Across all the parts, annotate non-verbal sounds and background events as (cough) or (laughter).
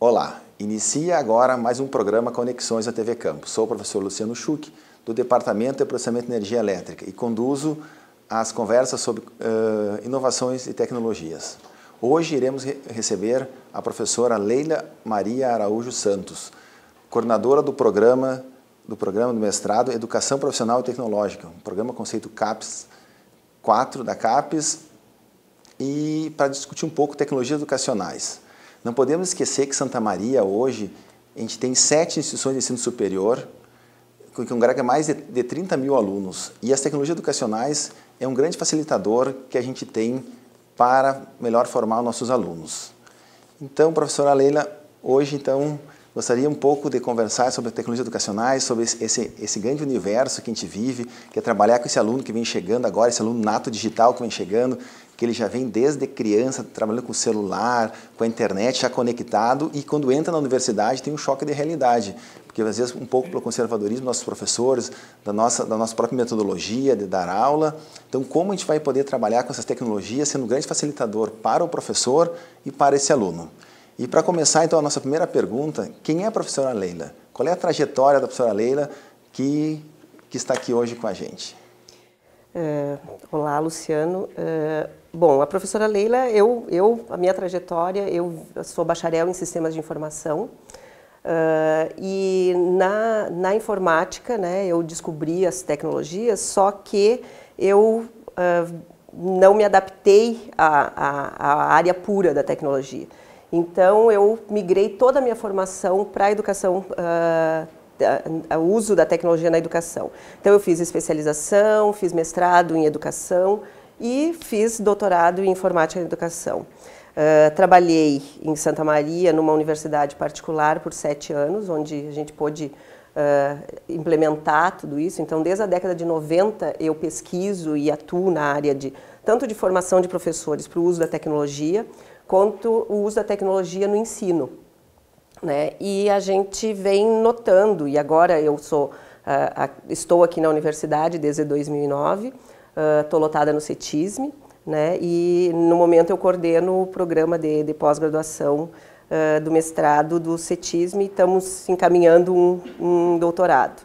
Olá, inicia agora mais um programa Conexões da TV Campo. Sou o professor Luciano Schuch, do Departamento de Processamento de Energia Elétrica e conduzo as conversas sobre uh, inovações e tecnologias. Hoje iremos re receber a professora Leila Maria Araújo Santos, coordenadora do programa do programa do mestrado Educação Profissional e Tecnológica, um programa conceito CAPES 4 da CAPES, e para discutir um pouco tecnologias educacionais. Não podemos esquecer que Santa Maria hoje a gente tem sete instituições de ensino superior, que congrega é mais de, de 30 mil alunos. E as tecnologias educacionais é um grande facilitador que a gente tem para melhor formar os nossos alunos. Então, professora Leila, hoje então Gostaria um pouco de conversar sobre tecnologias educacionais, sobre esse, esse grande universo que a gente vive, que é trabalhar com esse aluno que vem chegando agora, esse aluno nato digital que vem chegando, que ele já vem desde criança trabalhando com o celular, com a internet, já conectado, e quando entra na universidade tem um choque de realidade, porque às vezes um pouco pelo conservadorismo dos nossos professores, da nossa, da nossa própria metodologia de dar aula. Então, como a gente vai poder trabalhar com essas tecnologias sendo um grande facilitador para o professor e para esse aluno? E para começar, então, a nossa primeira pergunta, quem é a professora Leila? Qual é a trajetória da professora Leila que, que está aqui hoje com a gente? Uh, olá, Luciano. Uh, bom, a professora Leila, eu, eu, a minha trajetória, eu sou bacharel em sistemas de informação uh, e na, na informática, né, eu descobri as tecnologias, só que eu não me adaptei à, à, à área pura da tecnologia. Então, eu migrei toda a minha formação para ah, a educação uh, o uso da tecnologia na educação. Então eu fiz especialização, fiz mestrado em educação e fiz doutorado em informática na educação. Uh, trabalhei em Santa Maria numa universidade particular por sete anos, onde a gente pôde uh, implementar tudo isso. Então desde a década de 90 eu pesquiso e atuo na área de tanto de formação de professores para o uso da tecnologia, quanto o uso da tecnologia no ensino. Né? E a gente vem notando, e agora eu sou, uh, estou aqui na universidade desde 2009, estou uh, lotada no CETISME, né? e no momento eu coordeno o programa de, de pós-graduação uh, do mestrado do CETISME e estamos encaminhando um, um doutorado.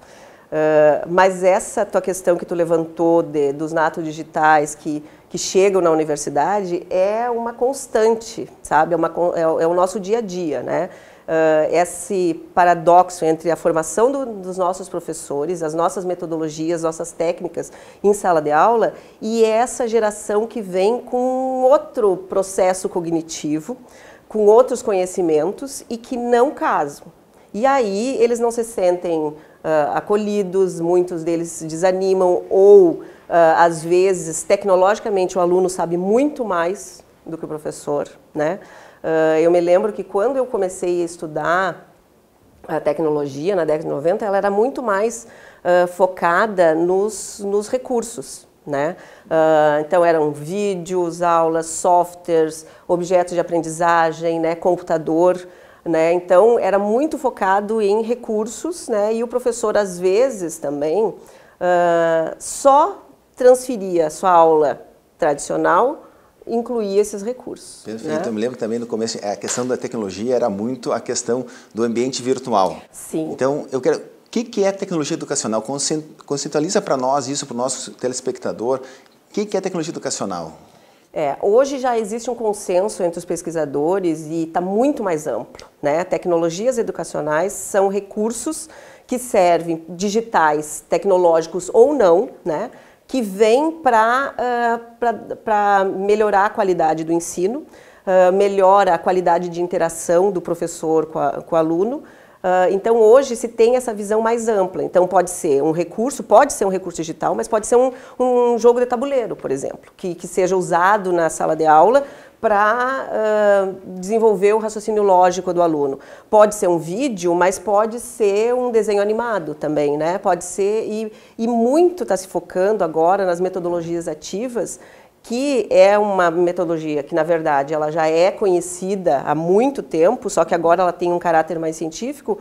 Ah, mas essa tua questão que tu levantou de, dos natos digitais, que que chegam na universidade é uma constante, sabe? É, uma, é, é o nosso dia a dia, né? Uh, esse paradoxo entre a formação do, dos nossos professores, as nossas metodologias, nossas técnicas em sala de aula e essa geração que vem com outro processo cognitivo, com outros conhecimentos e que não casam. E aí eles não se sentem uh, acolhidos, muitos deles se desanimam ou ah, às vezes, tecnologicamente, o aluno sabe muito mais do que o professor, né? Ah, eu me lembro que quando eu comecei a estudar a tecnologia na década de 90, ela era muito mais ah, focada nos, nos recursos, né? Uh, então eram vídeos, aulas, softwares, objetos de aprendizagem, né? computador. Né? Então era muito focado em recursos né? e o professor às vezes também uh, só transferia a sua aula tradicional incluir esses recursos. Perfeito. Né? Eu me lembro também no começo, é, a questão da tecnologia era muito a questão do ambiente virtual. Sim. Então, eu quero... O que, que é tecnologia educacional? Conceitualiza para nós isso, para o nosso telespectador. O que, que é tecnologia educacional? É, hoje já existe um consenso entre os pesquisadores e está muito mais amplo. Né? Tecnologias educacionais são recursos que servem, digitais, tecnológicos ou não, né? que vem para uh, ah, melhorar a qualidade do ensino, uh, melhora a qualidade de interação do professor com, a, com o aluno. Uh, então, hoje se tem essa visão mais ampla. Então, pode ser um recurso, pode ser um recurso digital, mas pode ser um, um jogo de tabuleiro, por exemplo, que, que seja usado na sala de aula para uh, desenvolver o raciocínio lógico do aluno. Pode ser um vídeo, mas pode ser um desenho animado também, né? Pode ser, e, e muito está se focando agora nas metodologias ativas, que é uma metodologia que, na verdade, ela já é conhecida há muito tempo, só que agora ela tem um caráter mais científico,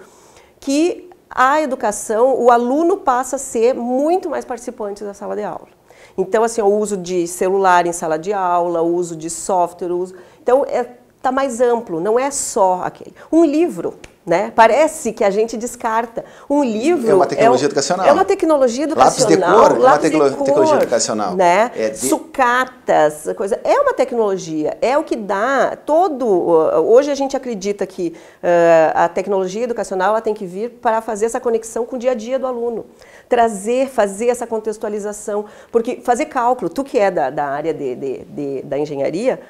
que a educação, o aluno passa a ser muito mais participante da sala de aula. Então, assim, o uso de celular em sala de aula, o uso de software, o uso... Então, está é, tá mais amplo, não é só aquele. Um livro né? Parece que a gente descarta. Um livro. É uma tecnologia é um, educacional. É uma tecnologia educacional. Lápis de cor, lápis é uma tecno tecnologia educacional. Né? É de... Sucatas, coisa. É uma tecnologia. É o que dá todo. Hoje a gente acredita que uh, a tecnologia educacional ela tem que vir para fazer essa conexão com o dia a dia do aluno. Trazer, fazer essa contextualização. Porque fazer cálculo, tu que é da, da área de, de, de da engenharia,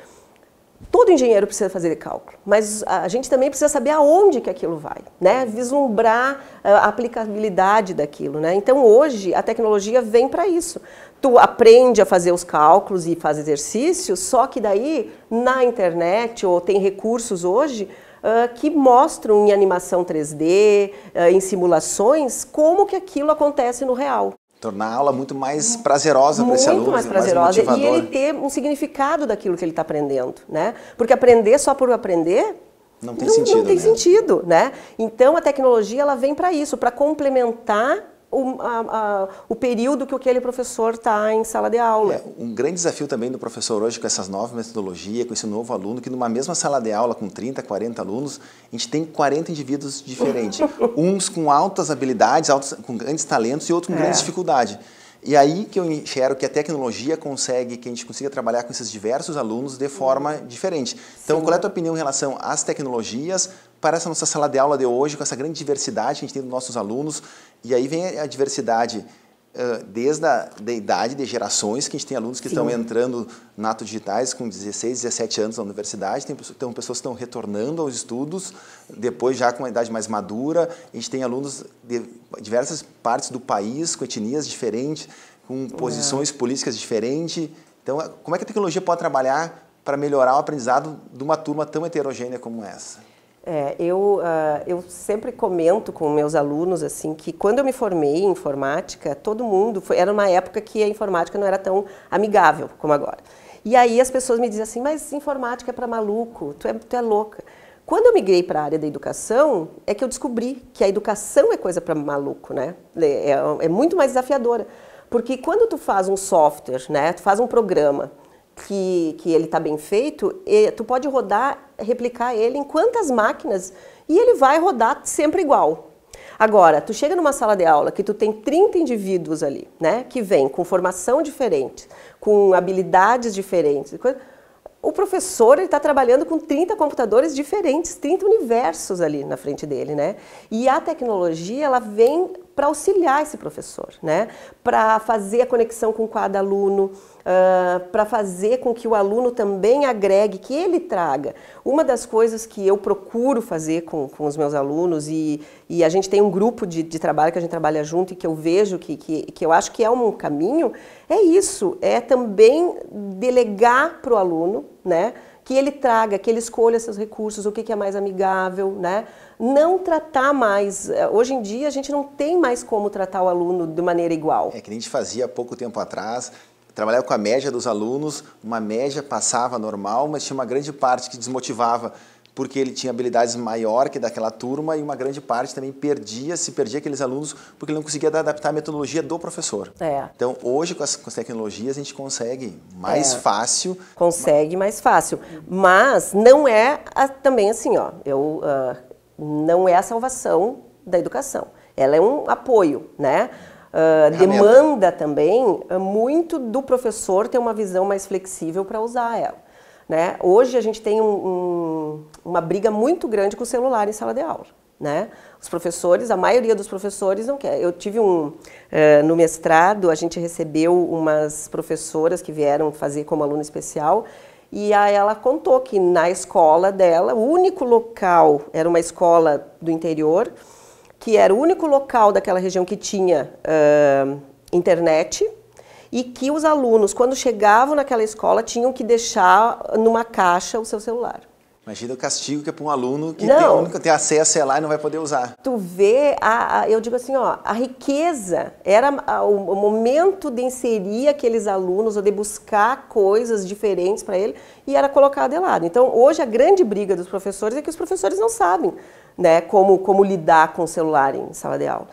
Todo engenheiro precisa fazer cálculo, mas a gente também precisa saber aonde que aquilo vai, né? Vislumbrar eh, a aplicabilidade daquilo, né? Então hoje a tecnologia vem para isso. Tu aprende a fazer os cálculos e faz exercícios, só que daí na internet ou tem recursos hoje Uh, que mostram em animação 3D, uh, eh, em simulações, como que aquilo acontece no real tornar a aula muito mais prazerosa para esse aluno. Muito mais prazerosa mais e ele ter um significado daquilo que ele está aprendendo, né? Porque aprender só por aprender não tem não, sentido. Não tem né? sentido, né? Então a tecnologia ela vem para isso, para complementar o, a, a, o período que aquele professor está em sala de aula. É, um grande desafio também do professor hoje com essas novas metodologias, com esse novo aluno, que numa mesma sala de aula com 30, 40 alunos, a gente tem 40 indivíduos diferentes. (laughs) Uns com altas habilidades, altos, com grandes talentos e outros com é. grande dificuldade. E aí que eu enxergo que a tecnologia consegue, que a gente consiga trabalhar com esses diversos alunos de forma uhum. diferente. Então, Sim. qual é a tua opinião em relação às tecnologias, para essa nossa sala de aula de hoje, com essa grande diversidade que a gente tem dos nossos alunos. E aí vem a diversidade desde a idade de gerações, que a gente tem alunos que Sim. estão entrando na Ato Digitais com 16, 17 anos na universidade, tem, tem pessoas que estão retornando aos estudos, depois já com uma idade mais madura, a gente tem alunos de diversas partes do país, com etnias diferentes, com posições é. políticas diferentes. Então, como é que a tecnologia pode trabalhar para melhorar o aprendizado de uma turma tão heterogênea como essa? É, eu, uh, eu sempre comento com meus alunos assim que quando eu me formei em informática, todo mundo foi, era uma época que a informática não era tão amigável como agora. E aí as pessoas me dizem assim, mas informática é para maluco, tu é, tu é louca. Quando eu migrei para a área da educação, é que eu descobri que a educação é coisa para maluco, né? É, é, muito mais desafiadora. Porque quando tu faz um software, né, tu faz um programa, que, que ele está bem feito, e, tu pode rodar, replicar ele em quantas máquinas e ele vai rodar sempre igual. Agora, tu chega numa sala de aula que tu tem 30 indivíduos ali, né, que vêm com formação diferente, com habilidades diferentes, o professor está trabalhando com 30 computadores diferentes, 30 universos ali na frente dele, né? E a tecnologia, ela vem para auxiliar esse professor, né? Para fazer a conexão com cada aluno, Uh, para fazer com que o aluno também agregue, que ele traga. Uma das coisas que eu procuro fazer com, com os meus alunos, e, e a gente tem um grupo de, de trabalho que a gente trabalha junto e que eu vejo que, que, que eu acho que é um caminho, é isso, é também delegar para o aluno, né? que ele traga, que ele escolha seus recursos, o que, que, é mais amigável, né? Não tratar mais. Eh, hoje em dia a gente não tem mais como tratar o aluno de maneira igual. É que a gente fazia há pouco tempo atrás, trabalhava com a média dos alunos, uma média passava normal, mas tinha uma grande parte que desmotivava, porque ele tinha habilidades maior que daquela turma e uma grande parte também perdia, se perdia aqueles alunos, porque ele não conseguia adaptar a metodologia do professor. É. Então, hoje, com as, com as, tecnologias, a gente consegue mais é. fácil. Consegue mais fácil, mas não é a, também assim, ó, eu, uh, não é a salvação da educação. Ela é um apoio, né? uh, demanda também ah, muito do professor ter uma visão mais flexível para usar ela. Né? Hoje a gente tem um, um, uma briga muito grande com o celular em sala de aula. Né? Os professores, a maioria dos professores não quer. Eu tive um eh, no mestrado, a gente recebeu umas professoras que vieram fazer como aluna especial e aí ela contou que na escola dela, o único local era uma escola do interior que era o único local daquela região que tinha uh, internet e que os alunos, quando chegavam naquela escola, tinham que deixar numa caixa o seu celular. Imagina o castigo que é para um aluno que não. tem, único, tem acesso a lá e não vai poder usar. Tu vê, a, a, eu digo assim, ó, a riqueza era a, o, o momento de inserir aqueles alunos ou de buscar coisas diferentes para ele e era colocado de lado. Então, hoje a grande briga dos professores é que os professores não sabem né, como, como lidar com o celular em sala de aula.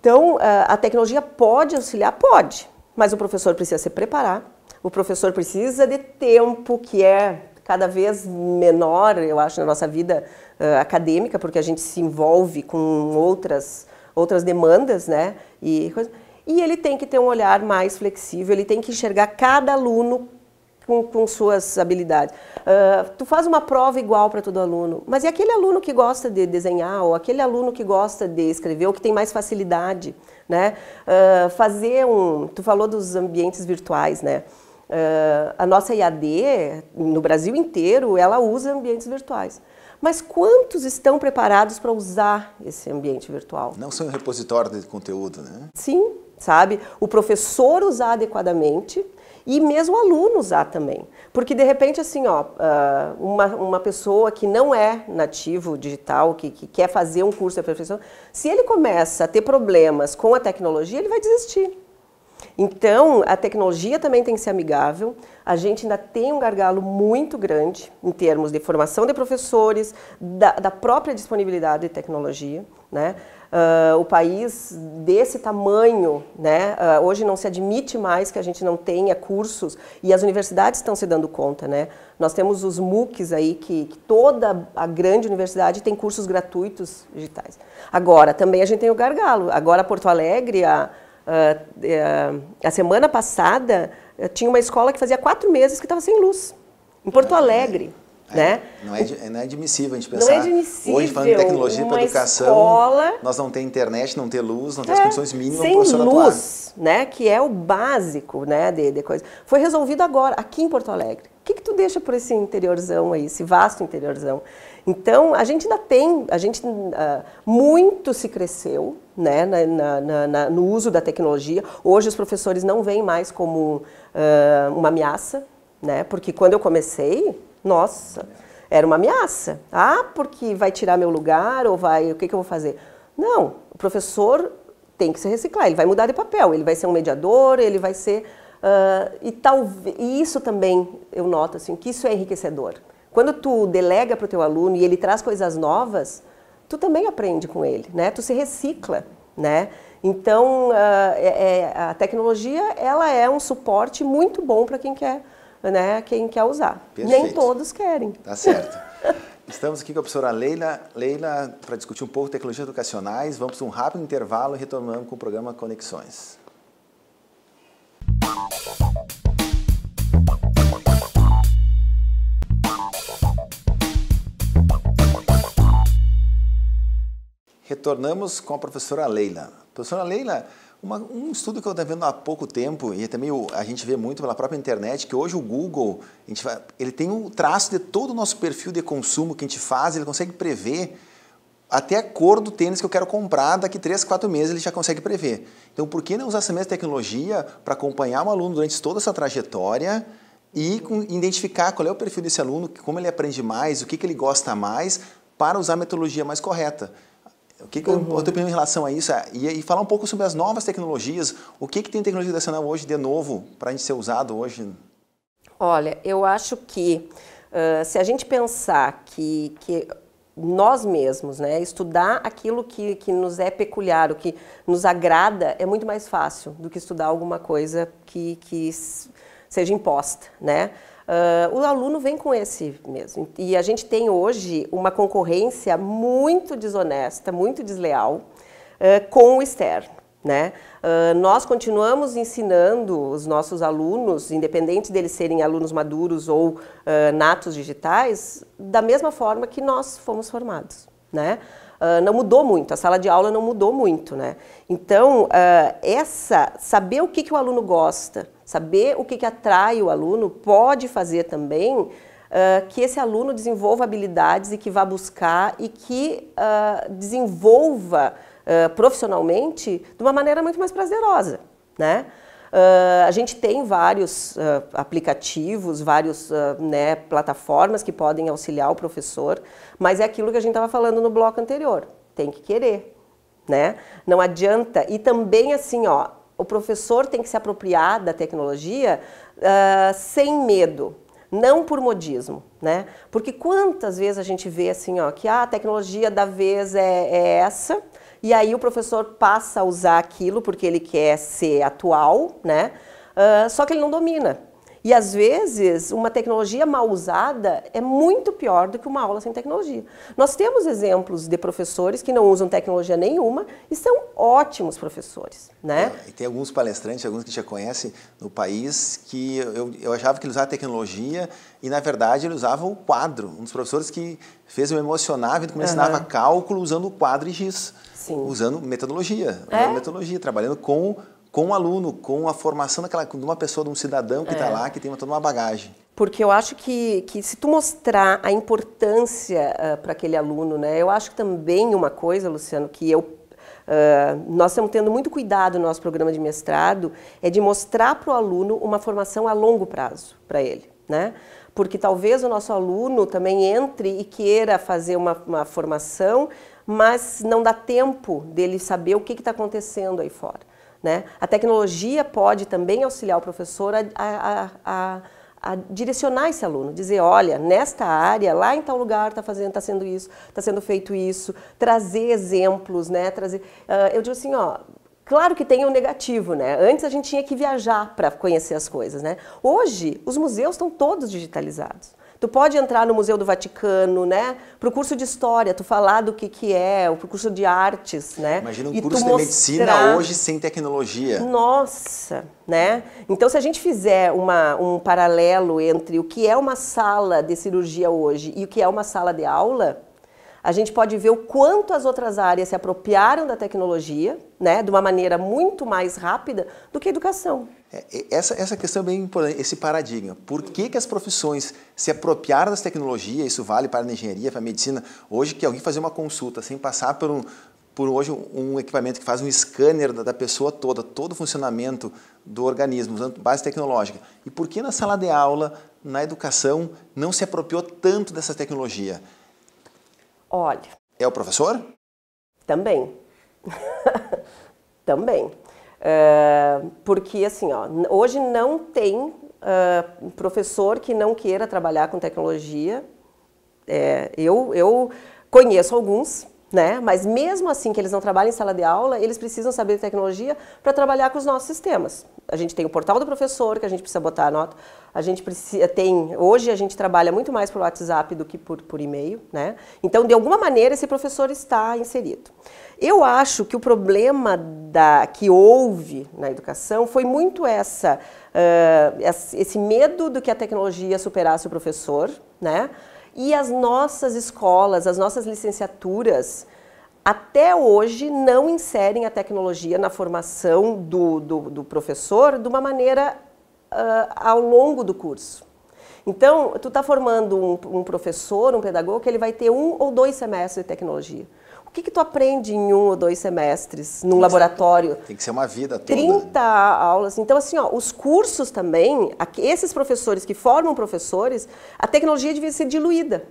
Então, eh, a tecnologia pode auxiliar? Pode, mas o professor precisa se preparar, o professor precisa de tempo, que é cada vez menor, eu acho, na nossa vida uh, acadêmica, porque a gente se envolve com outras, outras demandas, né? E, e ele tem que ter um olhar mais flexível, ele tem que enxergar cada aluno com, com, suas habilidades. Uh, tu faz uma prova igual para todo aluno, mas e aquele aluno que gosta de desenhar, ou aquele aluno que gosta de escrever, ou que tem mais facilidade, né? Uh, fazer um... Tu falou dos ambientes virtuais, né? Uh, a nossa IAD, no Brasil inteiro, ela usa ambientes virtuais. Mas quantos estão preparados para usar esse ambiente virtual? Não são um repositório de conteúdo, né? Sim, sabe? O professor usar adequadamente, e mesmo alunos aluno usar também. Porque de repente, assim, ó, ah, uma, uma pessoa que não é nativo digital, que, que quer fazer um curso de aperfeiçoamento, se ele começa a ter problemas com a tecnologia, ele vai desistir. Então, a tecnologia também tem que ser amigável. A gente ainda tem um gargalo muito grande em termos de formação de professores, da, da própria disponibilidade de tecnologia. Né? Uh, o país desse tamanho, né? Uh, hoje não se admite mais que a gente não tenha cursos e as universidades estão se dando conta, né? Nós temos os MOOCs aí que, que, toda a grande universidade tem cursos gratuitos digitais. Agora também a gente tem o gargalo. Agora Porto Alegre, a, Uh, a semana passada, eh, tinha uma escola que fazia quatro meses que estava sem luz, em Porto é Alegre. É, né? não, é, não é admissível a gente pensar. Não é admissível. Hoje, falando de tecnologia para educação, escola, nós não temos internet, não ter luz, não ter é, as condições mínimas para o Sem luz, atuar. né? que é o básico né? de, de coisa. Foi resolvido agora, aqui em Porto Alegre. O que, que tu deixa por esse interiorzão aí, esse vasto interiorzão? Então, a gente ainda tem, a gente uh, muito se cresceu né, na, na, na, no uso da tecnologia. Hoje, os professores não veem mais como uh, uma ameaça, né, porque quando eu comecei, nossa, era uma ameaça. Ah, porque vai tirar meu lugar ou vai, o que, que eu vou fazer? Não, o professor tem que se reciclar, ele vai mudar de papel, ele vai ser um mediador, ele vai ser. Uh, e, tal, e isso também eu noto assim, que isso é enriquecedor. Quando tu delega para o teu aluno e ele traz coisas novas, tu também aprende com ele, né? Tu se recicla, né? Então, ah, é, é, a tecnologia, ela é um suporte muito bom para quem quer, né? Quem quer usar. Perfeito. Nem todos querem. Tá certo. (laughs) Estamos aqui com a professora Leila, Leila para discutir um pouco tecnologias educacionais. Vamos para um rápido intervalo e retornamos com o programa Conexões. retornamos com a professora Leila. Professora Leila, uma, um estudo que eu estou vendo há pouco tempo, e é também a gente vê muito pela própria internet, que hoje o Google, ele tem um traço de todo o nosso perfil de consumo que a gente faz, ele consegue prever até a cor do tênis que eu quero comprar, daqui 3, 4 meses ele já consegue prever. Então, por que não usar essa mesma tecnologia para acompanhar um aluno durante toda essa trajetória e com, identificar qual é o perfil desse aluno, como ele aprende mais, o que, que ele gosta mais, para usar a metodologia mais correta. O que, que uhum. eu, eu tenho em relação a isso? É, e, e, falar um pouco sobre as novas tecnologias. O que, que tem tecnologia educacional hoje de novo para a gente ser usado hoje? Olha, eu acho que uh, se a gente pensar que, que nós mesmos, né? Estudar aquilo que, que nos é peculiar, o que nos agrada, é muito mais fácil do que estudar alguma coisa que, que seja imposta, né? Uh, o aluno vem com esse mesmo. E a gente tem hoje uma concorrência muito desonesta, muito desleal uh, com o externo. Né? Uh, nós continuamos ensinando os nossos alunos, independente deles serem alunos maduros ou natos digitais, da mesma forma que nós fomos formados. Né? Ah, não mudou muito, a sala de aula não mudou muito, né? Então, uh, essa, saber o que, que o aluno gosta, saber o que, que atrai o aluno, pode fazer também uh, que esse aluno desenvolva habilidades e que vá buscar e que desenvolva profissionalmente de uma maneira muito mais prazerosa, né? Uh, a gente tem vários uh, aplicativos, várias uh, ah, né, plataformas que podem auxiliar o professor, mas é aquilo que a gente estava falando no bloco anterior. Tem que querer, né? Não adianta. E também assim, ó, o professor tem que se apropriar da tecnologia sem medo não por modismo, né? Porque quantas vezes a gente vê assim, ó, que ah, a tecnologia da vez é, é essa, e aí o professor passa a usar aquilo porque ele quer ser atual, né? Uh, só que ele não domina. E às vezes, uma tecnologia mal usada é muito pior do que uma aula sem tecnologia. Nós temos exemplos de professores que não usam tecnologia nenhuma e são ótimos professores, né? É, e tem alguns palestrantes, alguns que já conhece no país, que eu, eu achava que ele usava tecnologia e, na verdade, ele usava o quadro. Um dos professores que fez eu emocionar, quando começava uhum. ensinava cálculo usando o quadro e giz. Sim. usando metodologia, é? usando metodologia, trabalhando com com o um aluno, com a formação daquela, de uma pessoa, de um cidadão que está é. lá, que tem toda uma bagagem. Porque eu acho que, que se tu mostrar a importância uh, ah, para aquele aluno, né? Eu acho que também uma coisa, Luciano, que eu uh, nós estamos tendo muito cuidado no nosso programa de mestrado, é de mostrar para o aluno uma formação a longo prazo para ele, né? Porque talvez o nosso aluno também entre e queira fazer uma, uma formação mas não dá tempo dele saber o que está acontecendo aí fora. Né? A tecnologia pode também auxiliar o professor a, a, a, a direcionar esse aluno, dizer, olha, nesta área, lá em tal lugar está fazendo, está sendo isso, está sendo feito isso, trazer exemplos, né? Trazer, uh, eu digo assim, ó, Claro que tem o um negativo, né? Antes a gente tinha que viajar para conhecer as coisas, né? Hoje, os museus estão todos digitalizados tu pode entrar no Museu do Vaticano, né? Pro curso de história, tu falar do que que é, o curso de artes, né? Imagina um e curso de mostrar... medicina hoje sem tecnologia. Nossa, né? Então se a gente fizer uma, um paralelo entre o que é uma sala de cirurgia hoje e o que é uma sala de aula, a gente pode ver o quanto as outras áreas se apropriaram da tecnologia, né, de uma maneira muito mais rápida do que a educação. É, essa, essa questão é bem importante, esse paradigma. Por que, que as profissões se apropriaram das tecnologias, isso vale para a engenharia, para a medicina, hoje que alguém fazer uma consulta sem passar por, um, por hoje um equipamento que faz um scanner da, pessoa toda, todo o funcionamento do organismo, usando base tecnológica. E por que na sala de aula, na educação, não se apropriou tanto dessa tecnologia? Olha... É o professor? Também. (laughs) Também. Ah, porque assim, ó, hoje não tem uh, professor que não queira trabalhar com tecnologia. É, eu, eu conheço alguns, né? Mas mesmo assim que eles não trabalham em sala de aula, eles precisam saber tecnologia para trabalhar com os nossos sistemas. A gente tem o portal do professor, que a gente precisa botar a nota. A gente precisa tem, hoje a gente trabalha muito mais por WhatsApp do que por, por e-mail, né? Então, de alguma maneira esse professor está inserido. Eu acho que o problema da que houve na educação foi muito essa uh, esse medo do que a tecnologia superasse o professor, né? E as nossas escolas, as nossas licenciaturas, até hoje não inserem a tecnologia na formação do, do, do professor de uma maneira uh, ao longo do curso. Então, tu está formando um, um, professor, um pedagogo, que ele vai ter um ou dois semestres de tecnologia que, que tu aprende em um ou dois semestres num tem laboratório? Ser, tem que ser uma vida toda. 30 né? aulas. Então, assim, ó, os cursos também, esses professores que formam professores, a tecnologia devia ser diluída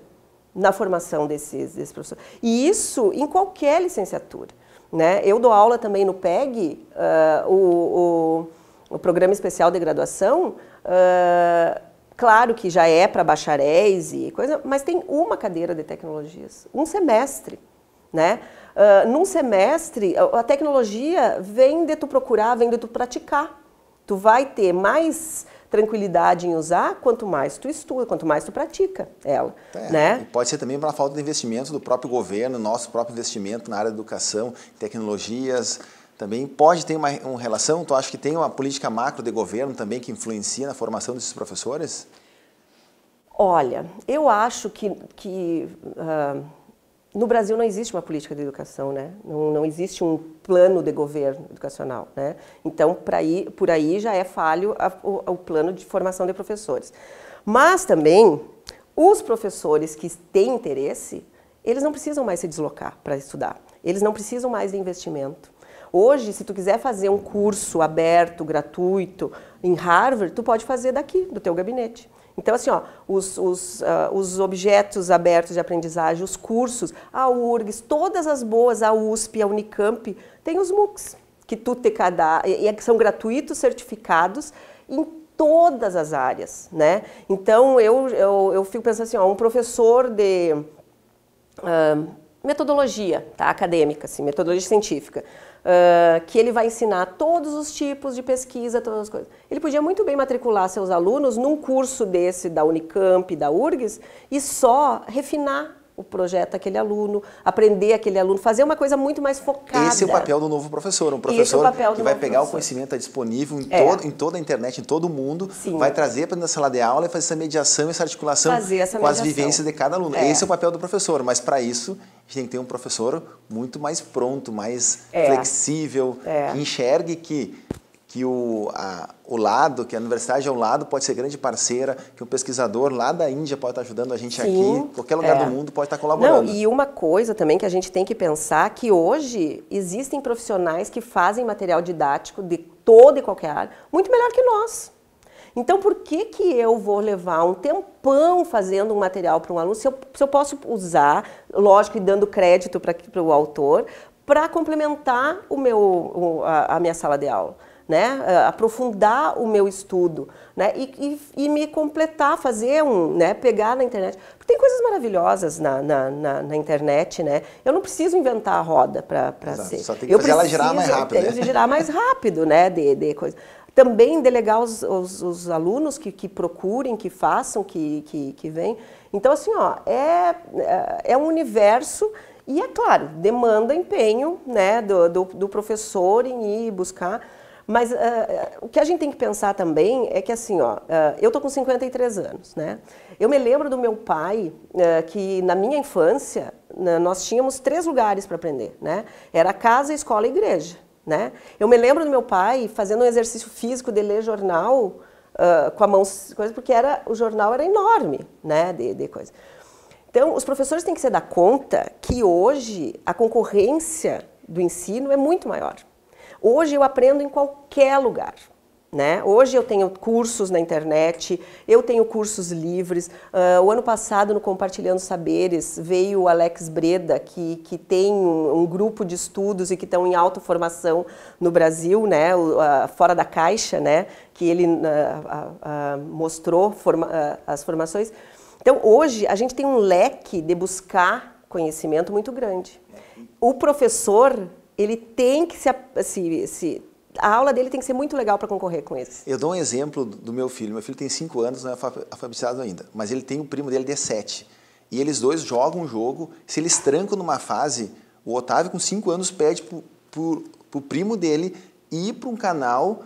na formação desses, desses professores. E isso em qualquer licenciatura. Né? Eu dou aula também no PEG, uh, ah, o, o, o, Programa Especial de Graduação, uh, claro que já é para bacharéis e coisa, mas tem uma cadeira de tecnologias, um semestre né? Uh, num semestre, a tecnologia vem de tu procurar, vem de tu praticar. Tu vai ter mais tranquilidade em usar quanto mais tu estuda, quanto mais tu pratica ela, é, né? E pode ser também pela falta de investimento do próprio governo, nosso próprio investimento na área da educação, tecnologias, também pode ter uma, uma relação, tu acha que tem uma política macro de governo também que influencia na formação desses professores? Olha, eu acho que, que uh, no Brasil não existe uma política de educação, né? Não, não existe um plano de governo educacional, né? Então, por aí, por aí já é falho a, o, o plano de formação de professores. Mas também, os professores que têm interesse, eles não precisam mais se deslocar para estudar. Eles não precisam mais de investimento. Hoje, se tu quiser fazer um curso aberto, gratuito, em Harvard, tu pode fazer daqui, do teu gabinete. Então, assim, ó, os, os, uh, os objetos abertos de aprendizagem, os cursos, a URGS, todas as boas, a USP, a Unicamp, tem os MOOCs, que tu te cadastra, e, e é são gratuitos, certificados, em todas as áreas, né? Então, eu, eu, eu fico pensando assim, ó, um professor de uh, metodologia tá, acadêmica, assim, metodologia científica, Uh, que ele vai ensinar todos os tipos de pesquisa, todas as coisas. Ele podia muito bem matricular seus alunos num curso desse da Unicamp, da URGS, e só refinar o projeto aquele aluno, aprender aquele aluno, fazer uma coisa muito mais focada. Esse é o papel do novo professor, um é professor é que vai pegar professor. o conhecimento tá disponível em, é. todo, em, toda a internet, em todo o mundo, Sim. vai trazer para a sala de aula e fazer essa mediação, essa articulação fazer essa com mediação. as vivências de cada aluno. É. Esse é o papel do professor, mas para isso a gente tem que ter um professor muito mais pronto, mais é. flexível, é. que enxergue que que o, a, o lado, que a universidade é um lado pode ser grande parceira, que um pesquisador lá da Índia pode estar ajudando a gente Sim, aqui, qualquer lugar é. do mundo pode estar colaborando. Não, e uma coisa também que a gente tem que pensar que hoje existem profissionais que fazem material didático de toda e qualquer área muito melhor que nós. Então, por que, que eu vou levar um tempão fazendo um material para um aluno, se eu, se eu posso usar, lógico, e dando crédito para o autor, para complementar o meu, a, a minha sala de aula? né, eh, aprofundar o meu estudo, né, e, e, e me completar, fazer um, né, pegar na internet. Porque tem coisas maravilhosas na, na, na, na internet, né, eu não preciso inventar a roda para ser. Só tem que eu fazer preciso, ela girar mais rápido. Tem né? que girar mais rápido, né, de, de coisa. Também delegar os, os, os alunos que, que, procurem, que façam, que, que, que vêm. Então, assim, ó, é, é, é um universo e é claro, demanda empenho né, do, do, do professor em ir buscar, mas uh, o que a gente tem que pensar também é que assim, ó, uh, eu tô com 53 anos, né? Eu me lembro do meu pai uh, que na minha infância né, nós tínhamos três lugares para aprender, né? Era casa, escola e igreja, né? Eu me lembro do meu pai fazendo um exercício físico de ler jornal com a mão, coisa porque era o jornal era enorme, né? De, de coisa. Então, os professores têm que se dar conta que hoje a concorrência do ensino é muito maior. Hoje eu aprendo em qualquer lugar. Né? Hoje eu tenho cursos na internet, eu tenho cursos livres. Uh, o ano passado, no Compartilhando Saberes, veio o Alex Breda, que, que tem um, um grupo de estudos e que estão em autoformação no Brasil, né? O, a, fora da caixa, né? que ele ah, a, a, mostrou forma, ah, as formações. Então, hoje, a gente tem um leque de buscar conhecimento muito grande. O professor ele tem que se, se, se a aula dele tem que ser muito legal para concorrer com eles. Eu dou um exemplo do meu filho. Meu filho tem 5 anos, não é alfabetizado ainda, mas ele tem o primo dele de 7. E eles dois jogam um jogo. Se eles trancam numa fase, o Otávio, com 5 anos, pede para o primo dele ir para um canal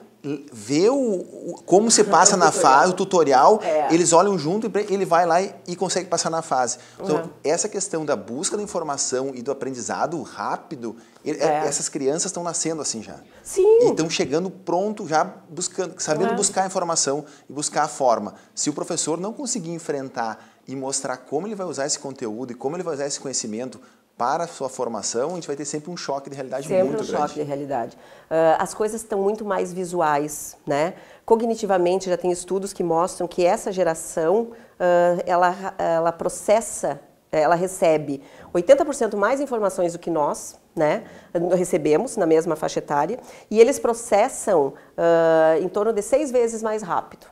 vê o, como se (laughs) passa na fase, o tutorial, é. eles olham junto e ele vai lá e, e consegue passar na fase. Então, uhum. essa questão da busca da informação e do aprendizado rápido, ele, é, é. essas crianças estão nascendo assim já. Sim. E estão chegando pronto, já buscando, sabendo uhum. buscar a informação e buscar a forma. Se o professor não conseguir enfrentar e mostrar como ele vai usar esse conteúdo e como ele vai usar esse conhecimento para a sua formação, a gente vai ter sempre um choque de realidade sempre muito um grande. Sempre um choque de realidade. Uh, as coisas estão muito mais visuais, né? Cognitivamente, já tem estudos que mostram que essa geração, uh, ela, ela processa, ela recebe 80% mais informações do que nós, né? Recebemos na mesma faixa etária, e eles processam uh, em torno de seis vezes mais rápido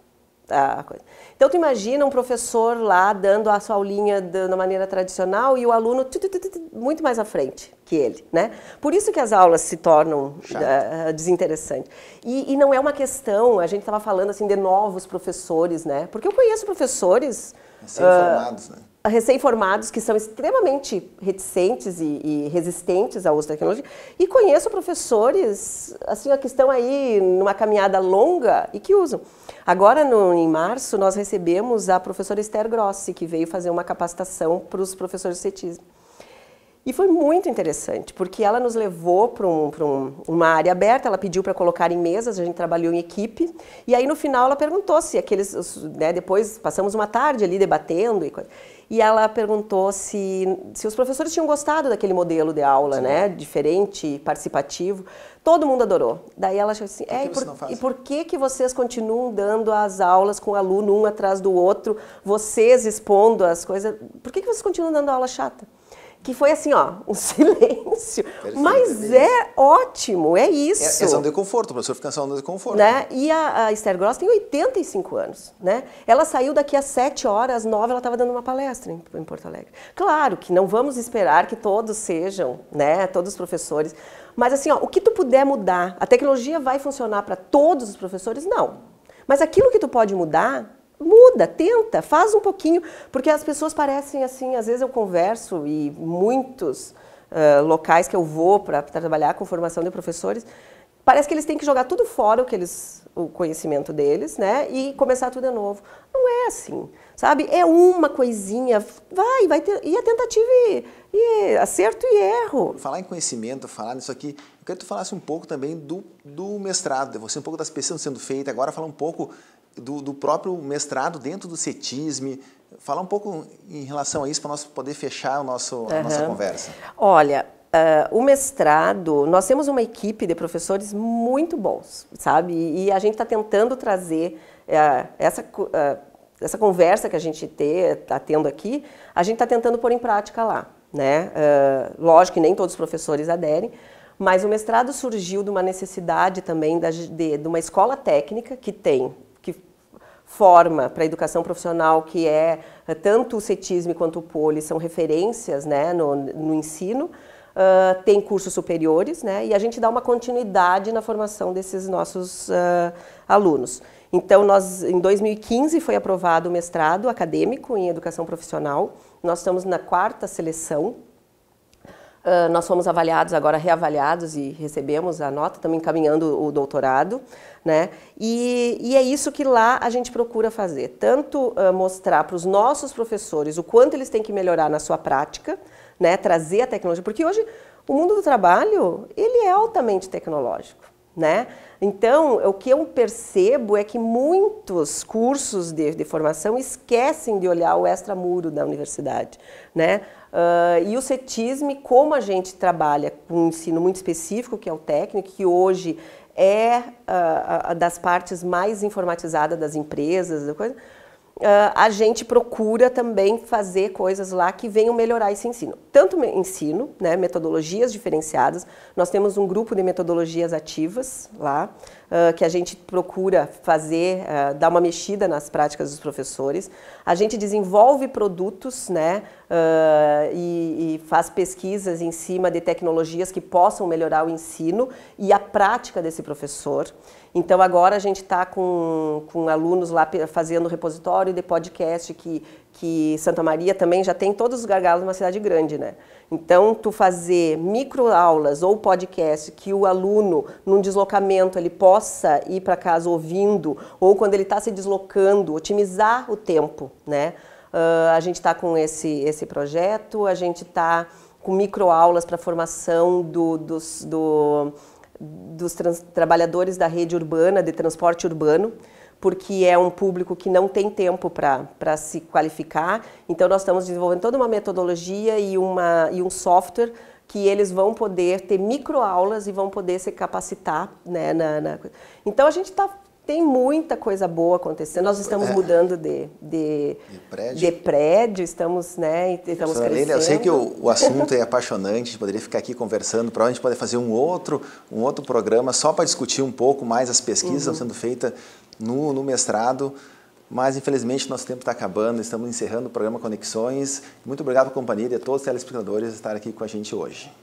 a coisa. Então tu imagina um professor lá dando a sua aulinha uma maneira tradicional e o aluno tu, tu, tu, muito mais à frente que ele, né? Por isso que as aulas se tornam uh, eh, eh, desinteressantes. E, e, não é uma questão, a gente estava falando assim de novos professores, né? Porque eu conheço professores... Recém-formados, ah, né? recém-formados que são extremamente reticentes e, e, resistentes ao uso da tecnologia. E conheço professores assim, que estão aí numa caminhada longa e que usam. Agora, no, em março, nós recebemos a professora Esther Grossi, que veio fazer uma capacitação para os professores de cetismo. E foi muito interessante, porque ela nos levou para um, um, uma área aberta, ela pediu para colocar em mesas, a gente trabalhou em equipe, e aí no final ela perguntou se aqueles, né, depois passamos uma tarde ali debatendo e e ela perguntou se, se os professores tinham gostado daquele modelo de aula, né, diferente, participativo. Todo mundo adorou. Daí ela achou assim, por é, e por, e por que que vocês continuam dando as aulas com o aluno um atrás do outro, vocês expondo as coisas, por que que vocês continuam dando aula chata? que foi assim, ó, um (laughs) silêncio. Perfeito, mas é ótimo, é isso. É, é de conforto, o professor fica na zona de conforto. Né? E a, a Esther Gross tem 85 anos, né? Ela saiu daqui às 7 horas, às 9 ela estava dando uma palestra em, em, Porto Alegre. Claro que não vamos esperar que todos sejam, né, todos os professores, mas assim, ó, o que tu puder mudar, a tecnologia vai funcionar para todos os professores? Não. Mas aquilo que tu pode mudar, muda, tenta, faz um pouquinho, porque as pessoas parecem assim, às vezes eu converso e muitos uh, locais que eu vou para trabalhar com formação de professores, parece que eles têm que jogar tudo fora o que eles, o conhecimento deles, né, e começar tudo de novo. Não é assim, sabe? É uma coisinha, vai, vai ter, e a é tentativa e, e, acerto e erro. Falar em conhecimento, falar nisso aqui, eu queria que tu falasse um pouco também do, do mestrado, de você um pouco das pesquisas sendo feitas, agora falar um pouco do, do próprio mestrado dentro do CETISME, Fala um pouco em relação a isso para nós poder fechar o nosso, a nossa conversa. Olha, uh, o mestrado, nós temos uma equipe de professores muito bons, sabe? E, a gente está tentando trazer uh, essa, uh, essa conversa que a gente está tendo aqui, a gente está tentando pôr em prática lá, né? lógico que nem todos os professores aderem, mas o mestrado surgiu de uma necessidade também da, de, de uma escola técnica que tem forma para a educação profissional, que é eh, tanto o CETISME quanto o POLI, são referências né, no, no ensino, uh, tem cursos superiores, né, e a gente dá uma continuidade na formação desses nossos uh, alunos. Então, nós, em 2015 foi aprovado o mestrado acadêmico em educação profissional, nós estamos na quarta seleção ah, nós fomos avaliados, agora reavaliados e recebemos a nota, também encaminhando o doutorado, né? E, e, é isso que lá a gente procura fazer, tanto uh, mostrar para os nossos professores o quanto eles têm que melhorar na sua prática, né? Trazer a tecnologia, porque hoje o mundo do trabalho ele é altamente tecnológico, né? Então, o que eu percebo é que muitos cursos de, de formação esquecem de olhar o extramuro da universidade, né? Uh, e o CETISME, como a gente trabalha com um ensino muito específico, que é o técnico, que hoje é uh, das partes mais informatizadas das empresas, coisa, Uh, a gente procura também fazer coisas lá que venham melhorar esse ensino. Tanto ensino, né, metodologias diferenciadas, nós temos um grupo de metodologias ativas lá, uh, que a gente procura fazer, uh, dar uma mexida nas práticas dos professores. A gente desenvolve produtos né, e, e faz pesquisas em cima de tecnologias que possam melhorar o ensino e a prática desse professor. Então agora a gente está com, com alunos lá fazendo repositório de podcast que, que Santa Maria também já tem todos os gargalos numa uma cidade grande, né? Então tu fazer microaulas ou podcast que o aluno num deslocamento ele possa ir para casa ouvindo ou quando ele está se deslocando otimizar o tempo, né? Uh, a gente está com esse esse projeto, a gente está com microaulas para formação do, dos, do dos trabalhadores da rede urbana, de transporte urbano, porque é um público que não tem tempo para se qualificar. Então, nós estamos desenvolvendo toda uma metodologia e, uma, e um software que eles vão poder ter microaulas e vão poder se capacitar. Né, na, na... Então, a gente está tem muita coisa boa acontecendo. Nós estamos é. mudando de, de, de, prédio. de, prédio. estamos, né, estamos crescendo. Leila, eu sei que o, o assunto é apaixonante, a gente poderia ficar aqui conversando, para a gente poder fazer um outro, um outro programa só para discutir um pouco mais as pesquisas uhum. que estão sendo feitas no, no mestrado. Mas, infelizmente, nosso tempo está acabando, estamos encerrando o programa Conexões. Muito obrigado, companhia, e a todos os telespectadores por estar aqui com a gente hoje.